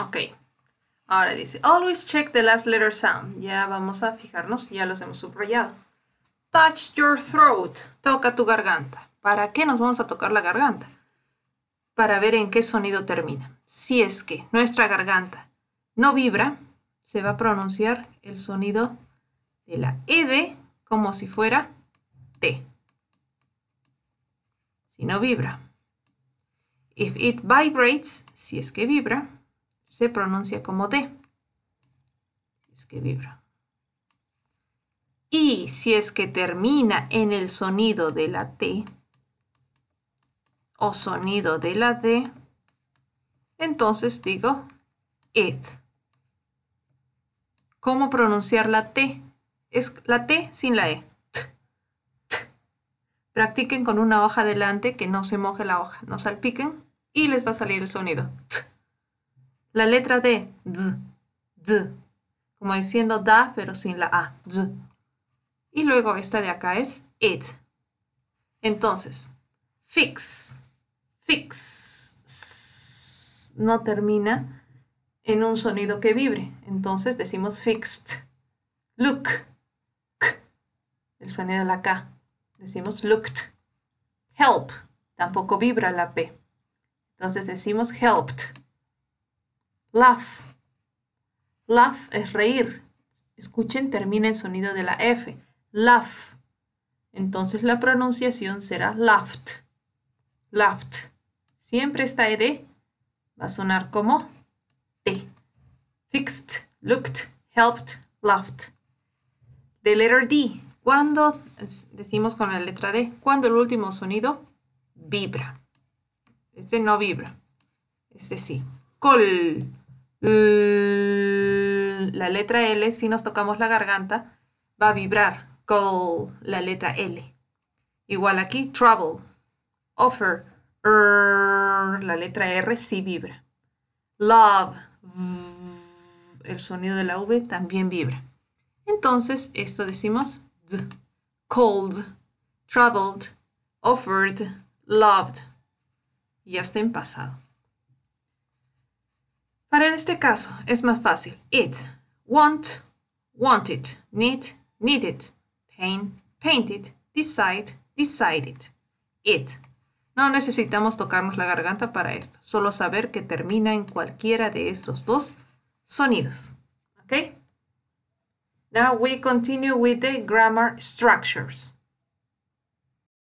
Ok. Ahora dice, always check the last letter sound. Ya vamos a fijarnos, ya los hemos subrayado. Touch your throat. Toca tu garganta. ¿Para qué nos vamos a tocar la garganta? Para ver en qué sonido termina. Si es que nuestra garganta no vibra, se va a pronunciar el sonido de la ED como si fuera T. Si no vibra. If it vibrates, si es que vibra, se pronuncia como D. Es que vibra. Y si es que termina en el sonido de la T o sonido de la D, entonces digo it. ¿Cómo pronunciar la T? Es la T sin la E. T, t. Practiquen con una hoja delante que no se moje la hoja, no salpiquen y les va a salir el sonido. T. La letra D, d, como diciendo da pero sin la a, d, Y luego esta de acá es it. Entonces, fix, fix, no termina en un sonido que vibre. Entonces decimos fixed. Look, el sonido de la K. Decimos looked. Help, tampoco vibra la P. Entonces decimos helped laugh. Laugh es reír. Escuchen, termina el sonido de la F. Laugh. Entonces la pronunciación será laughed. Laughed. Siempre esta ED va a sonar como T. Fixed, looked, helped, laughed. The letter D. Cuando decimos con la letra D, cuando el último sonido vibra. Este no vibra. Este sí. Col la letra L, si nos tocamos la garganta, va a vibrar con la letra L. Igual aquí, trouble, offer, la letra R sí vibra. Love, el sonido de la V también vibra. Entonces, esto decimos cold, troubled, offered, loved. Ya está en pasado. Para este caso es más fácil. It, want, want it, need, need it, paint, paint decide, decide it. It. No necesitamos tocarnos la garganta para esto, solo saber que termina en cualquiera de estos dos sonidos. ¿Ok? Now we continue with the grammar structures.